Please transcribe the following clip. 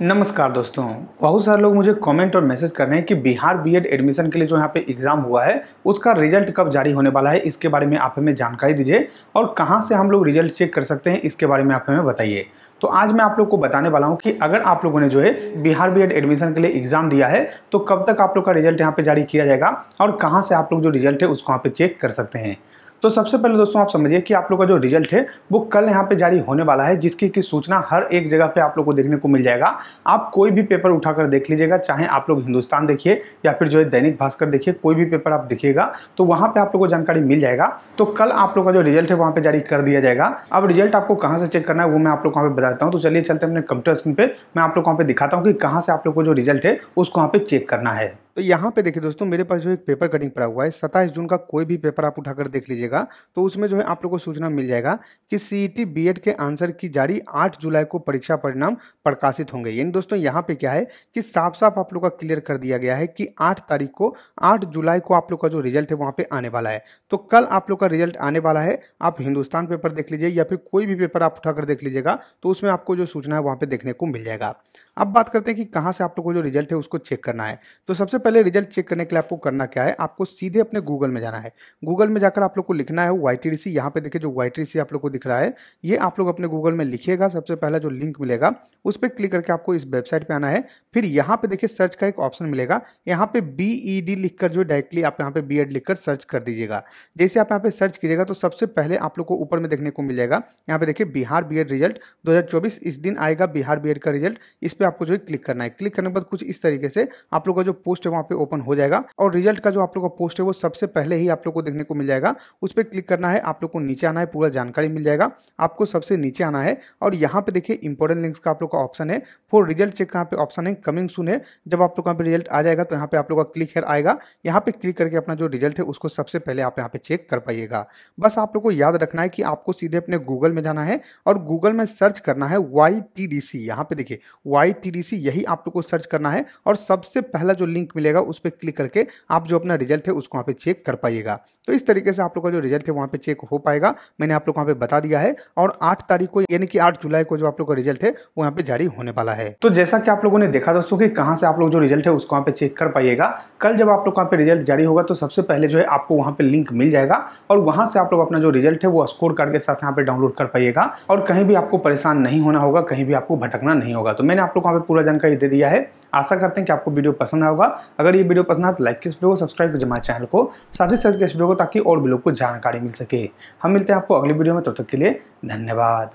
नमस्कार दोस्तों बहुत सारे लोग मुझे कमेंट और मैसेज कर रहे हैं कि बिहार बीएड एडमिशन के लिए जो यहाँ पे एग्ज़ाम हुआ है उसका रिजल्ट कब जारी होने वाला है इसके बारे में आप हमें जानकारी दीजिए और कहाँ से हम लोग रिजल्ट चेक कर सकते हैं इसके बारे में आप हमें बताइए तो आज मैं आप लोग को बताने वाला हूँ कि अगर आप लोगों ने जो है बिहार बी एडमिशन के लिए एग्ज़ाम दिया है तो कब तक आप लोग का रिजल्ट यहाँ पर जारी किया जाएगा और कहाँ से आप लोग जो रिजल्ट है उसको यहाँ पर चेक कर सकते हैं तो सबसे पहले दोस्तों आप समझिए कि आप लोग का जो रिजल्ट है वो कल यहाँ पे जारी होने वाला है जिसकी की सूचना हर एक जगह पे आप लोग को देखने को मिल जाएगा आप कोई भी पेपर उठाकर देख लीजिएगा चाहे आप लोग हिंदुस्तान देखिए या फिर जो है दैनिक भास्कर देखिए कोई भी पेपर आप देखिएगा तो वहाँ पर आप लोग को जानकारी मिल जाएगा तो कल आप लोग का जो रिजल्ट है वहाँ पर जारी कर दिया जाएगा अब रिजल्ट आपको कहाँ से चेक करना है वो मैं आप लोग को वहाँ पर बताता हूँ तो चलिए चलते अपने कंप्यूटर स्क्रीन पर मैं आप लोग वहाँ पर दिखाता हूँ कि कहाँ से आप लोग को जो रिजल्ट है उसको वहाँ पर चेक करना है तो यहाँ पे देखिए दोस्तों मेरे पास जो एक पेपर कटिंग पड़ा हुआ है सत्ताईस जून का कोई भी पेपर आप उठाकर देख लीजिएगा तो उसमें जो है आप लोग को सूचना मिल जाएगा कि सी ई e के आंसर की जारी आठ जुलाई को परीक्षा परिणाम प्रकाशित होंगे यानी दोस्तों यहाँ पे क्या है कि साफ साफ आप लोग का क्लियर कर दिया गया है कि आठ तारीख को आठ जुलाई को आप लोग का जो रिजल्ट है वहाँ पे आने वाला है तो कल आप लोग का रिजल्ट आने वाला है आप हिंदुस्तान पेपर देख लीजिए या फिर कोई भी पेपर आप उठाकर देख लीजिएगा तो उसमें आपको जो सूचना है वहाँ पे देखने को मिल जाएगा अब बात करते हैं कि कहाँ से आप लोग को जो रिजल्ट है उसको चेक करना है तो सबसे पहले रिजल्ट चेक करने के लिए आपको करना क्या है आपको सीधे अपने गूगल में जाना है गूगल में जाकर आप लोग को लिखना है वाई टी डी सी यहाँ पे देखिए जो वाई टी डी सी आप लोग को दिख रहा है ये आप लोग अपने गूगल में लिखिएगा सबसे पहला जो लिंक मिलेगा उस पर क्लिक करके आपको इस वेबसाइट पर आना है फिर यहाँ पे देखिए सर्च का एक ऑप्शन मिलेगा यहाँ पे बी ई e डी लिख कर जो डायरेक्टली आप यहाँ पे बी एड लिख कर सर्च कर दीजिएगा जैसे आप यहाँ पे सर्च कीजिएगा तो सबसे पहले आप लोग को ऊपर में देखने को मिल जाएगा यहाँ पे देखिए बिहार बी एड रिजल्ट दो हज़ार चौबीस इस दिन आएगा बिहार बी एड e का रिजल्ट इस पर आपको जो है क्लिक करना है क्लिक करने के बाद कुछ इस तरीके से आप लोग का जो पोस्ट वहाँ पे ओपन हो जाएगा और रिजल्ट का जो आप लोग का पोस्ट है वो सबसे पहले ही आप लोग को देखने को मिल जाएगा उस पर क्लिक करना है आप लोग को नीचे आना है पूरा जानकारी मिल जाएगा आपको सबसे नीचे आना है और यहाँ पे देखिए इंपॉर्टेंट लिंक्स का आप लोग का ऑप्शन है फॉर रिजल्ट चेक कहाँ पे ऑप्शन है कमिंग सुन है जब आप लोग यहाँ पे रिजल्ट आ जाएगा तो यहाँ पे आप लोग का क्लिक है आएगा यहाँ पे क्लिक करके अपना जो रिजल्ट है उसको सबसे पहले आप यहाँ पे चेक कर पाइएगा बस आप लोग को याद रखना है कि आपको सीधे अपने गूगल में जाना है और गूगल में सर्च करना है वाई पी डी सी यहाँ पे देखिए वाई पी डी सी यही आप लोग को सर्च करना है और सबसे पहला जो लिंक मिले मिलेगा उस पर क्लिक करके आप जो अपना रिजल्ट है उसको वहाँ पे चेक कर पाइएगा तो इस तरीके से आप लोग का जो रिजल्ट है वहाँ पे चेक हो पाएगा मैंने आप लोग वहाँ पे बता दिया है और आठ तारीख को यानी कि आठ जुलाई को जो आप लोग का रिजल्ट है वो यहाँ पे जारी होने वाला है तो जैसा कि आप लोगों ने देखा दोस्तों की कहाँ से आप लोग जो रिजल्ट है उसको वहाँ पे चेक कर पाइएगा कल जब आप लोग वहाँ पे रिजल्ट जारी होगा तो सबसे पहले जो है आपको वहाँ पे लिंक मिल जाएगा और वहाँ से आप लोग अपना जो रिजल्ट है वो स्कोर कार्ड के साथ यहाँ पे डाउनलोड कर पाइएगा और कहीं भी आपको परेशान नहीं होना होगा कहीं भी आपको भटकना नहीं होगा तो मैंने आप लोग वहाँ पे पूरा जानकारी दे दिया है आशा करते हैं कि आपको वीडियो पसंद आएगा अगर ये वीडियो पसंद आए तो लाइक किस वीडियो को सब्सक्राइब कर जमा चैनल को साथ ही साथ किस वीडियो को ताकि और भी लोग को जानकारी मिल सके हम मिलते हैं आपको अगली वीडियो में तब तो तक के लिए धन्यवाद